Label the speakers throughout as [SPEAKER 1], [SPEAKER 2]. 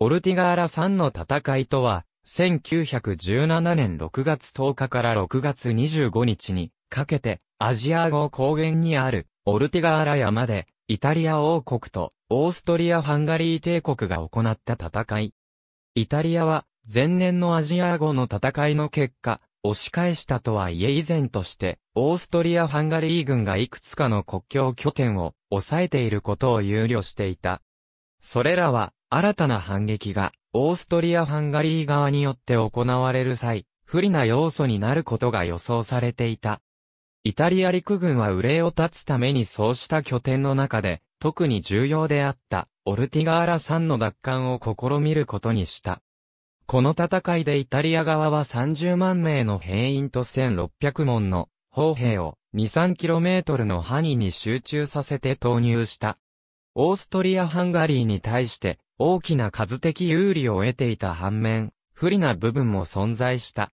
[SPEAKER 1] オルティガーラ3の戦いとは、1917年6月10日から6月25日にかけて、アジア号高原にあるオルティガーラ山で、イタリア王国とオーストリア・ハンガリー帝国が行った戦い。イタリアは、前年のアジア号の戦いの結果、押し返したとはいえ以前として、オーストリア・ハンガリー軍がいくつかの国境拠点を抑えていることを憂慮していた。それらは、新たな反撃が、オーストリア・ハンガリー側によって行われる際、不利な要素になることが予想されていた。イタリア陸軍は憂いを断つためにそうした拠点の中で、特に重要であった、オルティガーラ3の奪還を試みることにした。この戦いでイタリア側は30万名の兵員と1600門の砲兵を2、3トルの範囲に集中させて投入した。オーストリア・ハンガリーに対して大きな数的有利を得ていた反面、不利な部分も存在した。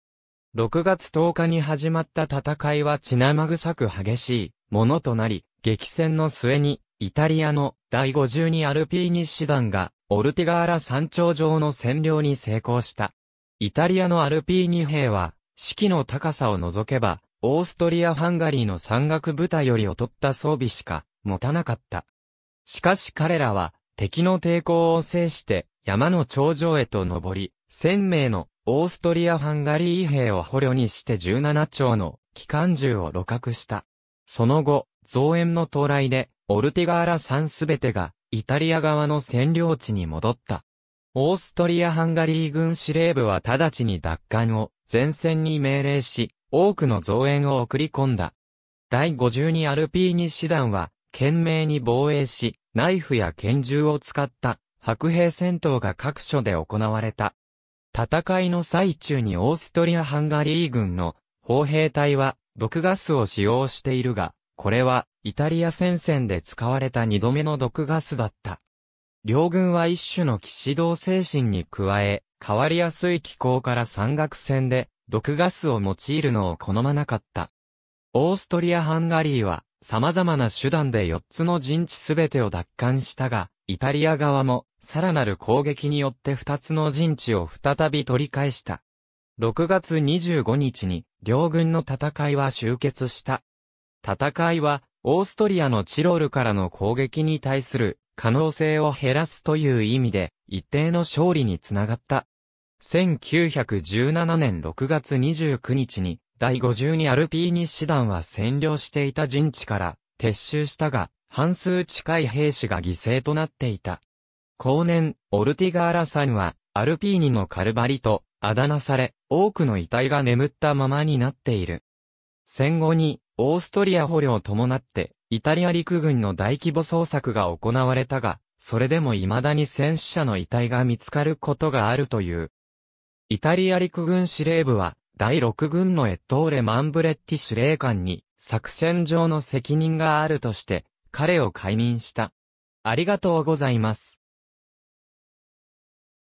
[SPEAKER 1] 6月10日に始まった戦いは血なまぐさく激しいものとなり、激戦の末に、イタリアの第52アルピーニ師団が、オルティガーラ山頂上の占領に成功した。イタリアのアルピーニ兵は、士気の高さを除けば、オーストリア・ハンガリーの山岳部隊より劣った装備しか持たなかった。しかし彼らは敵の抵抗を制して山の頂上へと登り、1000名のオーストリア・ハンガリー兵を捕虜にして17丁の機関銃を露獲した。その後、増援の到来で、オルティガーラ山すべてがイタリア側の占領地に戻った。オーストリア・ハンガリー軍司令部は直ちに奪還を前線に命令し、多くの増援を送り込んだ。第52アルピーニ師団は、懸命に防衛し、ナイフや拳銃を使った白兵戦闘が各所で行われた。戦いの最中にオーストリア・ハンガリー軍の砲兵隊は毒ガスを使用しているが、これはイタリア戦線で使われた二度目の毒ガスだった。両軍は一種の騎士道精神に加え、変わりやすい気候から山岳戦で毒ガスを用いるのを好まなかった。オーストリア・ハンガリーは様々な手段で4つの陣地すべてを奪還したが、イタリア側も、さらなる攻撃によって2つの陣地を再び取り返した。6月25日に、両軍の戦いは終結した。戦いは、オーストリアのチロルからの攻撃に対する可能性を減らすという意味で、一定の勝利につながった。1917年6月29日に、第52アルピーニ師団は占領していた陣地から撤収したが、半数近い兵士が犠牲となっていた。後年、オルティガーラさんは、アルピーニのカルバリと、あだ名され、多くの遺体が眠ったままになっている。戦後に、オーストリア捕虜を伴って、イタリア陸軍の大規模捜索が行われたが、それでも未だに戦死者の遺体が見つかることがあるという。イタリア陸軍司令部は、第6軍のエットーレ・マンブレッティ司令官に作戦上の責任があるとして、彼を解任した。ありがとうございます。